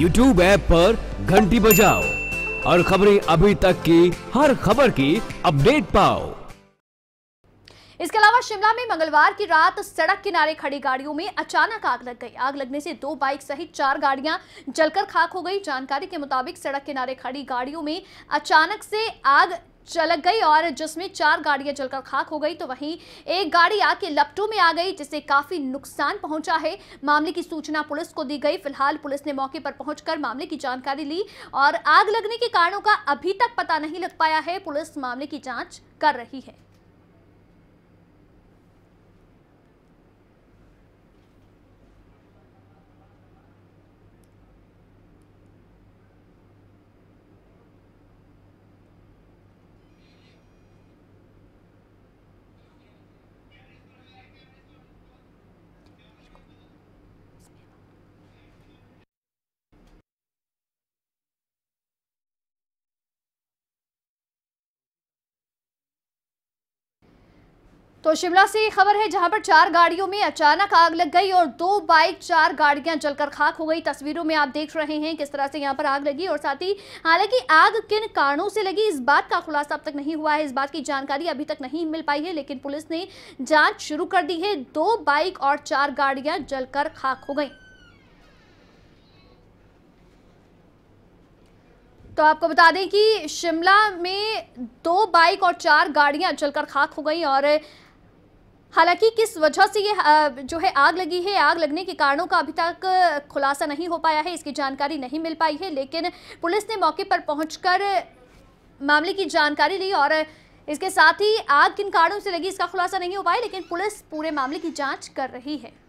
YouTube app पर घंटी बजाओ और खबरें अभी तक की हर खबर की अपडेट पाओ इसके अलावा शिमला में मंगलवार की रात सड़क किनारे खड़ी गाड़ियों में अचानक आग लग गई आग लगने से दो बाइक सहित चार गाड़ियां जलकर खाक हो गई जानकारी के मुताबिक सड़क किनारे खड़ी गाड़ियों में अचानक से आग चलक गई और जिसमें चार गाड़ियां जलकर खाक हो गई तो वहीं एक गाड़ी आग के लपटों में आ गई जिससे काफी नुकसान पहुंचा है मामले की सूचना पुलिस को दी गई फिलहाल पुलिस ने मौके पर पहुंचकर मामले की जानकारी ली और आग लगने के कारणों का अभी तक पता नहीं लग पाया है पुलिस मामले की जांच कर रही है तो शिमला से ये खबर है जहां पर चार गाड़ियों में अचानक आग लग गई और दो बाइक चार गाड़ियां जलकर खाक हो गई तस्वीरों में आप देख रहे हैं किस तरह से यहां पर आग लगी और साथ ही हालांकि आग किन कारणों से लगी इस बात का खुलासा अब तक नहीं हुआ है इस बात की जानकारी अभी तक नहीं मिल पाई है लेकिन पुलिस ने जाँच शुरू कर दी है दो बाइक और चार गाड़ियां जलकर खाक हो गई तो आपको बता दें कि शिमला में दो बाइक और चार गाड़ियां जलकर खाक हो गई और हालांकि किस वजह से ये जो है आग लगी है आग लगने के कारणों का अभी तक खुलासा नहीं हो पाया है इसकी जानकारी नहीं मिल पाई है लेकिन पुलिस ने मौके पर पहुंचकर मामले की जानकारी ली और इसके साथ ही आग किन कारणों से लगी इसका खुलासा नहीं हो पाया लेकिन पुलिस पूरे मामले की जांच कर रही है